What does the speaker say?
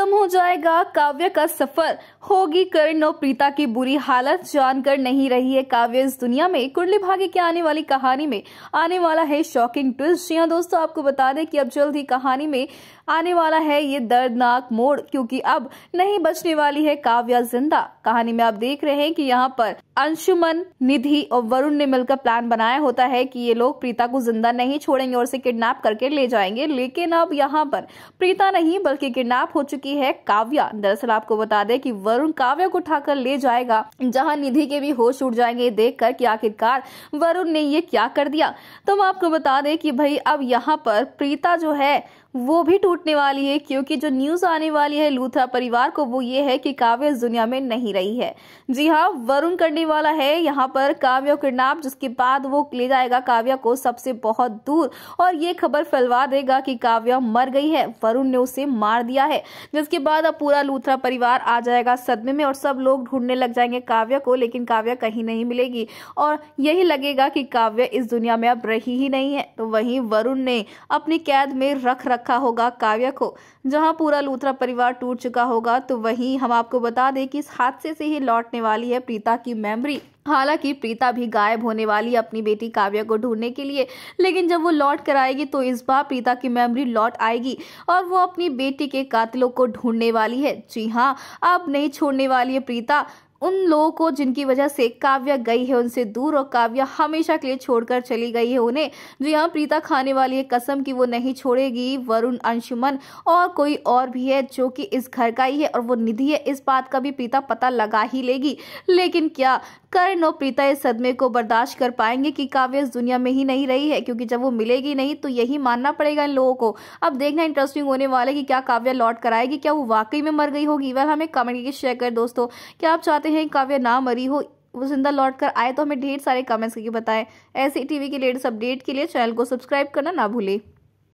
खत्म हो जाएगा काव्य का सफर होगी करण और प्रीता की बुरी हालत जानकर नहीं रही है काव्य इस दुनिया में कुंडली भाग्य की आने वाली कहानी में आने वाला है शॉकिंग ट्विस्ट जी दोस्तों आपको बता दें कि अब जल्द ही कहानी में आने वाला है ये दर्दनाक मोड़ क्योंकि अब नहीं बचने वाली है काव्या जिंदा कहानी में आप देख रहे हैं कि यहाँ पर अंशुमन निधि और वरुण ने मिलकर प्लान बनाया होता है कि ये लोग प्रीता को जिंदा नहीं छोड़ेंगे और उसे किडनैप करके ले जाएंगे लेकिन अब यहाँ पर प्रीता नहीं बल्कि किडनैप हो चुकी की है काव्या दरअसल आपको बता दें कि वरुण काव्या को उठाकर ले जाएगा जहां निधि के भी होश उड़ जाएंगे देखकर कि आखिरकार वरुण ने ये क्या कर दिया तो हम आपको बता दें कि भाई अब यहाँ पर प्रीता जो है वो भी टूटने वाली है क्योंकि जो न्यूज़ आने वाली है लूथरा परिवार को वो ये है कि काव्या इस दुनिया में नहीं रही है जी हाँ वरुण करने वाला है यहाँ पर काव्या किडनैप जिसके बाद वो ले जाएगा काव्या को सबसे बहुत दूर और ये खबर फैलवा देगा कि काव्या मर गई है वरुण ने उसे मार दिया है जिसके बाद अब पूरा लूथरा परिवार आ जाएगा सदमे में और सब लोग ढूंढने लग जाएंगे काव्या को लेकिन काव्या कहीं नहीं मिलेगी और यही लगेगा कि काव्या इस दुनिया में अब रही ही नहीं है तो वही वरुण ने अपनी कैद में रख रख रखा होगा काव्य को जहां पूरा लूथरा परिवार टूट चुका होगा तो वहीं हम आपको बता दें कि इस हादसे से ही लौटने वाली है प्रीता की मेमोरी हालांकि प्रीता भी गायब होने वाली है अपनी बेटी काव्या को ढूंढने के लिए लेकिन जब वो लौट कर आएगी तो इस बार प्रीता की मेमोरी लौट आएगी और वो अपनी बेटी के कातिलों को ढूंढने वाली है जी हाँ अब नहीं छोड़ने वाली है प्रीता उन लोगों को जिनकी वजह से काव्या गई है उनसे दूर और काव्या हमेशा के लिए छोड़कर चली गई है उन्हें जो यहाँ प्रीता खाने वाली है कसम की वो नहीं छोड़ेगी वरुण अंशुमन और कोई और भी है जो कि इस घर का ही है और वो निधि है इस बात का भी प्रीता पता लगा ही लेगी लेकिन क्या करण और प्रीता इस सदमे को बर्दाश्त कर पाएंगे कि काव्य इस दुनिया में ही नहीं रही है क्योंकि जब वो मिलेगी नहीं तो यही मानना पड़ेगा इन लोगों को अब देखना इंटरेस्टिंग होने वाला है कि क्या काव्य लौट कर आएगी क्या वो वाकई में मर गई होगी वह हमें कमेंट शेयर कर दोस्तों क्या आप चाहते चाहते हैं काव्य ना मरी हो वो जिंदा लौट कर आए तो हमें ढेर सारे कमेंट्स करके बताएं ऐसे टीवी के लेटेस्ट अपडेट के लिए चैनल को सब्सक्राइब करना ना भूलें